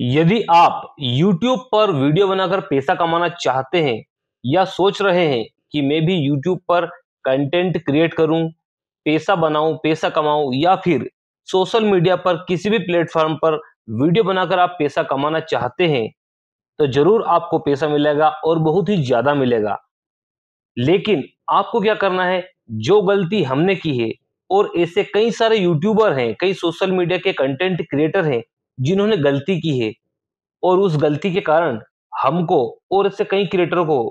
यदि आप YouTube पर वीडियो बनाकर पैसा कमाना चाहते हैं या सोच रहे हैं कि मैं भी YouTube पर कंटेंट क्रिएट करूं, पैसा बनाऊं, पैसा कमाऊं या फिर सोशल मीडिया पर किसी भी प्लेटफॉर्म पर वीडियो बनाकर आप पैसा कमाना चाहते हैं तो जरूर आपको पैसा मिलेगा और बहुत ही ज्यादा मिलेगा लेकिन आपको क्या करना है जो गलती हमने की है और ऐसे कई सारे यूट्यूबर हैं कई सोशल मीडिया के कंटेंट क्रिएटर हैं जिन्होंने गलती की है और उस गलती के कारण हमको और इससे कई क्रिएटरों को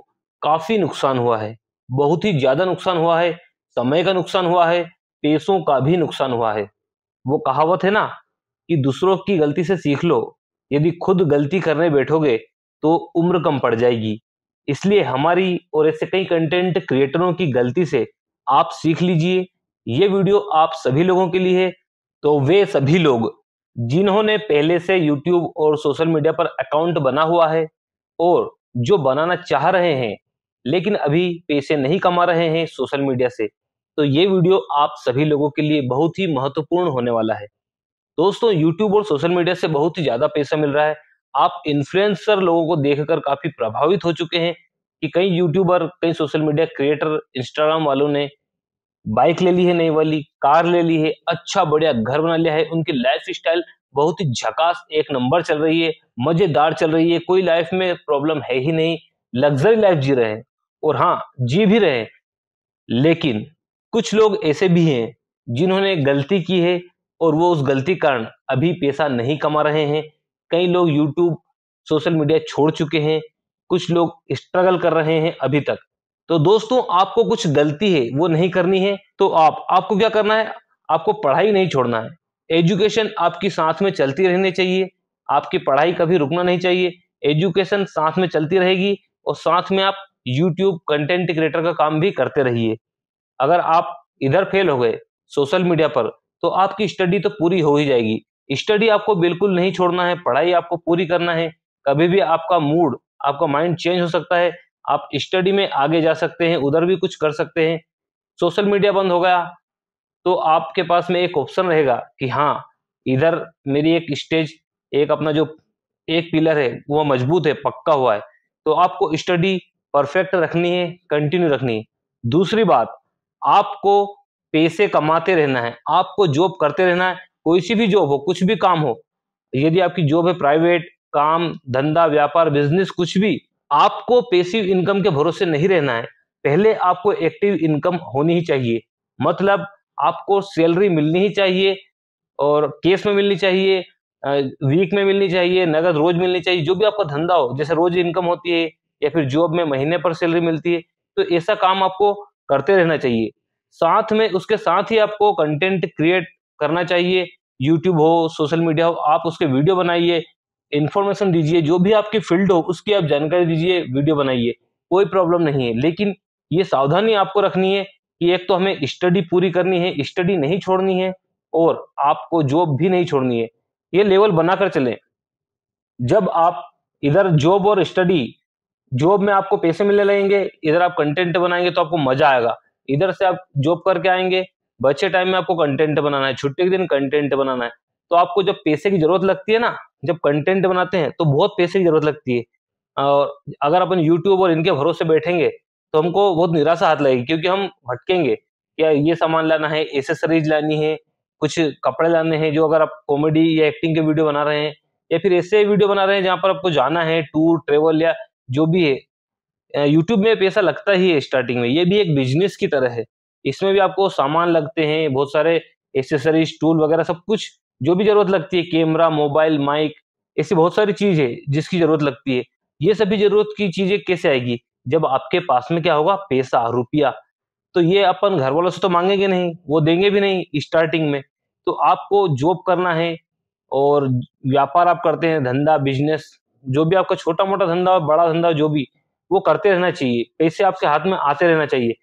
काफ़ी नुकसान हुआ है बहुत ही ज़्यादा नुकसान हुआ है समय का नुकसान हुआ है पैसों का भी नुकसान हुआ है वो कहावत है ना कि दूसरों की गलती से सीख लो यदि खुद गलती करने बैठोगे तो उम्र कम पड़ जाएगी इसलिए हमारी और ऐसे कई कंटेंट क्रिएटरों की गलती से आप सीख लीजिए ये वीडियो आप सभी लोगों के लिए है तो वे सभी लोग जिन्होंने पहले से यूट्यूब और सोशल मीडिया पर अकाउंट बना हुआ है और जो बनाना चाह रहे हैं लेकिन अभी पैसे नहीं कमा रहे हैं सोशल मीडिया से तो ये वीडियो आप सभी लोगों के लिए बहुत ही महत्वपूर्ण होने वाला है दोस्तों यूट्यूब और सोशल मीडिया से बहुत ही ज़्यादा पैसा मिल रहा है आप इन्फ्लुएंसर लोगों को देखकर काफ़ी प्रभावित हो चुके हैं कि कई यूट्यूबर कई सोशल मीडिया क्रिएटर इंस्टाग्राम वालों ने बाइक ले ली है नई वाली कार ले ली है अच्छा बढ़िया घर बना लिया है उनकी लाइफ स्टाइल बहुत ही झकास एक नंबर चल रही है मजेदार चल रही है कोई लाइफ में प्रॉब्लम है ही नहीं लग्जरी लाइफ जी रहे और हाँ जी भी रहे लेकिन कुछ लोग ऐसे भी हैं जिन्होंने गलती की है और वो उस गलती कारण अभी पैसा नहीं कमा रहे हैं कई लोग यूट्यूब सोशल मीडिया छोड़ चुके हैं कुछ लोग स्ट्रगल कर रहे हैं अभी तक तो दोस्तों आपको कुछ गलती है वो नहीं करनी है तो आप आपको क्या करना है आपको पढ़ाई नहीं छोड़ना है एजुकेशन आपकी साथ में चलती रहनी चाहिए आपकी पढ़ाई कभी रुकना नहीं चाहिए एजुकेशन साथ में चलती रहेगी और साथ में आप यूट्यूब कंटेंट क्रिएटर का काम भी करते रहिए अगर आप इधर फेल हो गए सोशल मीडिया पर तो आपकी स्टडी तो पूरी हो ही जाएगी स्टडी आपको बिल्कुल नहीं छोड़ना है पढ़ाई आपको पूरी करना है कभी भी आपका मूड आपका माइंड चेंज हो सकता है आप स्टडी में आगे जा सकते हैं उधर भी कुछ कर सकते हैं सोशल मीडिया बंद हो गया तो आपके पास में एक ऑप्शन रहेगा कि हाँ इधर मेरी एक स्टेज एक अपना जो एक पिलर है वो मजबूत है पक्का हुआ है तो आपको स्टडी परफेक्ट रखनी है कंटिन्यू रखनी है दूसरी बात आपको पैसे कमाते रहना है आपको जॉब करते रहना है कोई सी भी जॉब हो कुछ भी काम हो यदि आपकी जॉब है प्राइवेट काम धंधा व्यापार बिजनेस कुछ भी आपको पेसिव इनकम के भरोसे नहीं रहना है पहले आपको एक्टिव इनकम होनी ही चाहिए मतलब आपको सैलरी मिलनी ही चाहिए और केस में मिलनी चाहिए वीक में मिलनी चाहिए नगद रोज मिलनी चाहिए जो भी आपका धंधा हो जैसे रोज इनकम होती है या फिर जॉब में महीने पर सैलरी मिलती है तो ऐसा काम आपको करते रहना चाहिए साथ में उसके साथ ही आपको कंटेंट क्रिएट करना चाहिए यूट्यूब हो सोशल मीडिया हो आप उसके वीडियो बनाइए इन्फॉर्मेशन दीजिए जो भी आपकी फील्ड हो उसकी आप जानकारी दीजिए वीडियो बनाइए कोई प्रॉब्लम नहीं है लेकिन ये सावधानी आपको रखनी है कि एक तो हमें स्टडी पूरी करनी है स्टडी नहीं छोड़नी है और आपको जॉब भी नहीं छोड़नी है ये लेवल बनाकर चले जब आप इधर जॉब और स्टडी जॉब में आपको पैसे मिलने लगेंगे इधर आप कंटेंट बनाएंगे तो आपको मजा आएगा इधर से आप जॉब करके आएंगे बच्चे टाइम में आपको कंटेंट बनाना है छुट्टी के दिन कंटेंट बनाना है तो आपको जब पैसे की जरूरत लगती है ना जब कंटेंट बनाते हैं तो बहुत पैसे की जरूरत लगती है और अगर अपन यूट्यूब और इनके भरोसे बैठेंगे तो हमको बहुत निराशा हाथ लगेगी क्योंकि हम भटकेंगे क्या ये सामान लाना है एसेसरीज लानी है कुछ कपड़े लाने हैं जो अगर आप कॉमेडी या एक्टिंग के वीडियो बना रहे हैं या फिर ऐसे वीडियो बना रहे हैं जहाँ पर आपको जाना है टूर ट्रेवल या जो भी है यूट्यूब में पैसा लगता ही है स्टार्टिंग में ये भी एक बिजनेस की तरह है इसमें भी आपको सामान लगते हैं बहुत सारे एसेसरीज टूल वगैरह सब कुछ जो भी जरूरत लगती है कैमरा मोबाइल माइक ऐसी बहुत सारी चीज है जिसकी जरूरत लगती है ये सभी जरूरत की चीजें कैसे आएगी जब आपके पास में क्या होगा पैसा रुपया तो ये अपन घर वालों से तो मांगेंगे नहीं वो देंगे भी नहीं स्टार्टिंग में तो आपको जॉब करना है और व्यापार आप करते हैं धंधा बिजनेस जो भी आपका छोटा मोटा धंधा और बड़ा धंधा जो भी वो करते रहना चाहिए पैसे आपके हाथ में आते रहना चाहिए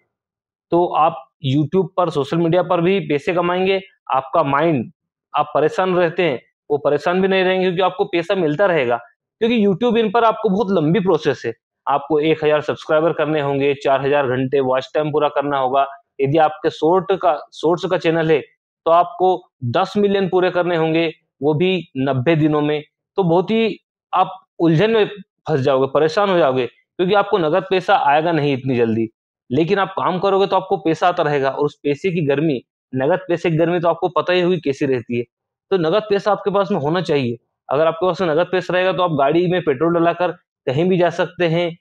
तो आप यूट्यूब पर सोशल मीडिया पर भी पैसे कमाएंगे आपका माइंड आप परेशान रहते हैं वो परेशान भी नहीं रहेंगे क्योंकि आपको पैसा मिलता रहेगा क्योंकि यूट्यूब इन पर आपको बहुत लंबी प्रोसेस है आपको एक हजार सब्सक्राइबर करने होंगे चार हजार घंटे वॉच टाइम पूरा करना होगा यदि आपके शोर्ट का शोर्ट्स का चैनल है तो आपको दस मिलियन पूरे करने होंगे वो भी नब्बे दिनों में तो बहुत ही आप उलझन में फंस जाओगे परेशान हो जाओगे क्योंकि आपको नगद पैसा आएगा नहीं इतनी जल्दी लेकिन आप काम करोगे तो आपको पैसा आता रहेगा और उस पैसे की गर्मी नगद पैसे की गर्मी तो आपको पता ही होगी कैसी रहती है तो नगद पैसा आपके पास में होना चाहिए अगर आपके पास में नगद पैसा रहेगा तो आप गाड़ी में पेट्रोल डलाकर कहीं भी जा सकते हैं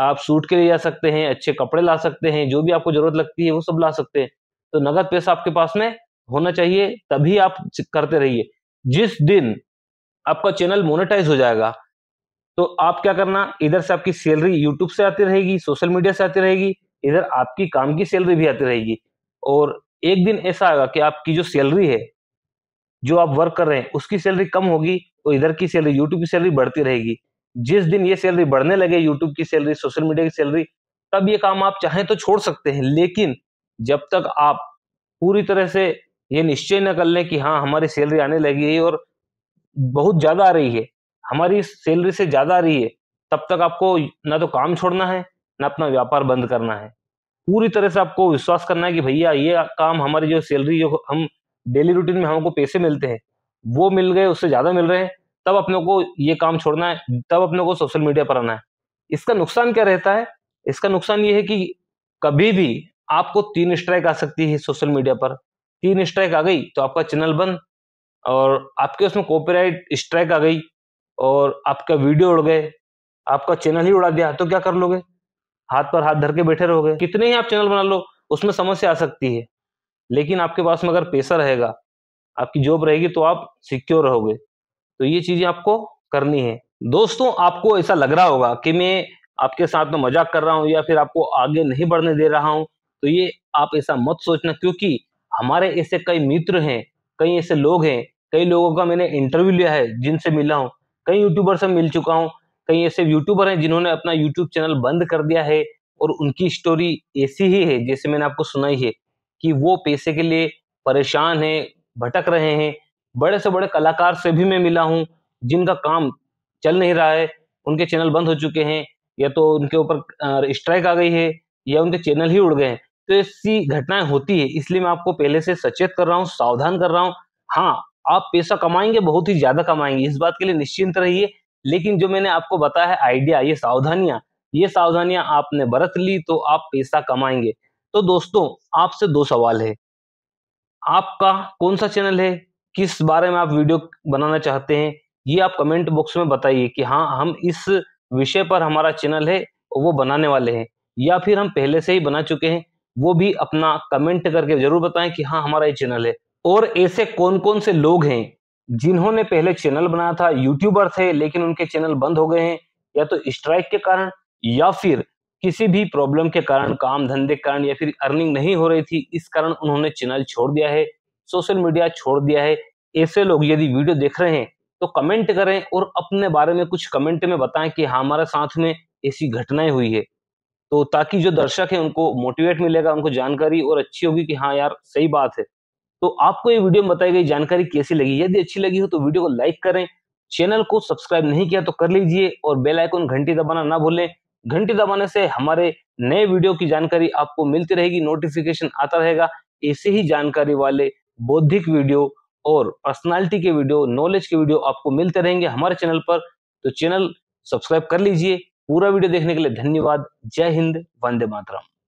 आप सूट के लिए जा सकते हैं अच्छे कपड़े ला सकते हैं जो भी आपको जरूरत लगती है वो सब ला सकते हैं तो नगद पैसा आपके पास में होना चाहिए तभी आप करते रहिए जिस दिन आपका चैनल मोनेटाइज हो जाएगा तो आप क्या करना इधर से आपकी सैलरी यूट्यूब से आती रहेगी सोशल मीडिया से आती रहेगी इधर आपकी काम की सैलरी भी आती रहेगी और एक दिन ऐसा आएगा कि आपकी जो सैलरी है जो आप वर्क कर रहे हैं उसकी सैलरी कम होगी और इधर की सैलरी यूट्यूब की सैलरी बढ़ती रहेगी जिस दिन ये सैलरी बढ़ने लगे यूट्यूब की सैलरी सोशल मीडिया की सैलरी तब ये काम आप चाहें तो छोड़ सकते हैं लेकिन जब तक आप पूरी तरह से ये निश्चय न कर लें कि हाँ हमारी सैलरी आने लगी है और बहुत ज़्यादा आ रही है हमारी सैलरी से ज़्यादा आ रही है तब तक आपको ना तो काम छोड़ना है ना अपना व्यापार बंद करना है पूरी तरह से आपको विश्वास करना है कि भैया ये काम हमारी जो सैलरी जो हम डेली रूटीन में हमको पैसे मिलते हैं वो मिल गए उससे ज़्यादा मिल रहे हैं तब अपने को ये काम छोड़ना है तब अपने को सोशल मीडिया पर आना है इसका नुकसान क्या रहता है इसका नुकसान ये है कि कभी भी आपको तीन स्ट्राइक आ सकती है सोशल मीडिया पर तीन स्ट्राइक आ गई तो आपका चैनल बंद और आपके उसमें कॉपीराइट स्ट्राइक आ गई और आपका वीडियो उड़ गए आपका चैनल ही उड़ा दिया तो क्या कर लोगे हाथ पर हाथ धर के बैठे रहोगे कितने ही आप चैनल बना लो उसमें समस्या आ सकती है लेकिन आपके पास में अगर पैसा रहेगा आपकी जॉब रहेगी तो आप सिक्योर रहोगे तो ये चीज़ें आपको करनी है दोस्तों आपको ऐसा लग रहा होगा कि मैं आपके साथ में मजाक कर रहा हूँ या फिर आपको आगे नहीं बढ़ने दे रहा हूँ तो ये आप ऐसा मत सोचना क्योंकि हमारे ऐसे कई मित्र हैं कई ऐसे लोग हैं कई लोगों का मैंने इंटरव्यू लिया है जिनसे मिला हूँ कई यूट्यूबर से मिल चुका हूँ कई ऐसे यूट्यूबर हैं जिन्होंने अपना यूट्यूब चैनल बंद कर दिया है और उनकी स्टोरी ऐसी ही है जैसे मैंने आपको सुनाई है कि वो पैसे के लिए परेशान है भटक रहे हैं बड़े से बड़े कलाकार से भी मैं मिला हूँ जिनका काम चल नहीं रहा है उनके चैनल बंद हो चुके हैं या तो उनके ऊपर स्ट्राइक आ गई है या उनके चैनल ही उड़ गए हैं तो ऐसी घटनाएं होती है इसलिए मैं आपको पहले से सचेत कर रहा हूँ सावधान कर रहा हूँ हाँ आप पैसा कमाएंगे बहुत ही ज्यादा कमाएंगे इस बात के लिए निश्चिंत रहिए लेकिन जो मैंने आपको बताया है आइडिया ये सावधानियां ये सावधानियां आपने बरत ली तो आप पैसा कमाएंगे तो दोस्तों आपसे दो सवाल है आपका कौन सा चैनल है किस बारे में आप वीडियो बनाना चाहते हैं ये आप कमेंट बॉक्स में बताइए कि हाँ हम इस विषय पर हमारा चैनल है वो बनाने वाले हैं या फिर हम पहले से ही बना चुके हैं वो भी अपना कमेंट करके जरूर बताएं कि हाँ हमारा ये चैनल है और ऐसे कौन कौन से लोग हैं जिन्होंने पहले चैनल बनाया था यूट्यूबर थे लेकिन उनके चैनल बंद हो गए हैं या तो स्ट्राइक के कारण या फिर किसी भी प्रॉब्लम के कारण काम धंधे के कारण या फिर अर्निंग नहीं हो रही थी इस कारण उन्होंने चैनल छोड़ दिया है सोशल मीडिया छोड़ दिया है ऐसे लोग यदि वीडियो देख रहे हैं तो कमेंट करें और अपने बारे में कुछ कमेंट में बताएं कि हाँ हमारे साथ में ऐसी घटनाएं हुई है तो ताकि जो दर्शक है उनको मोटिवेट मिलेगा उनको जानकारी और अच्छी होगी कि हाँ यार सही बात है तो आपको ये वीडियो में बताई गई जानकारी कैसी लगी यदि अच्छी लगी हो तो वीडियो को लाइक करें चैनल को सब्सक्राइब नहीं किया तो कर लीजिए और बेल आइकन घंटी दबाना ना भूलें घंटी दबाने से हमारे नए वीडियो की जानकारी आपको मिलती रहेगी नोटिफिकेशन आता रहेगा ऐसे ही जानकारी वाले बौद्धिक वीडियो और पर्सनालिटी के वीडियो नॉलेज के वीडियो आपको मिलते रहेंगे हमारे चैनल पर तो चैनल सब्सक्राइब कर लीजिए पूरा वीडियो देखने के लिए धन्यवाद जय हिंद वंदे मातरम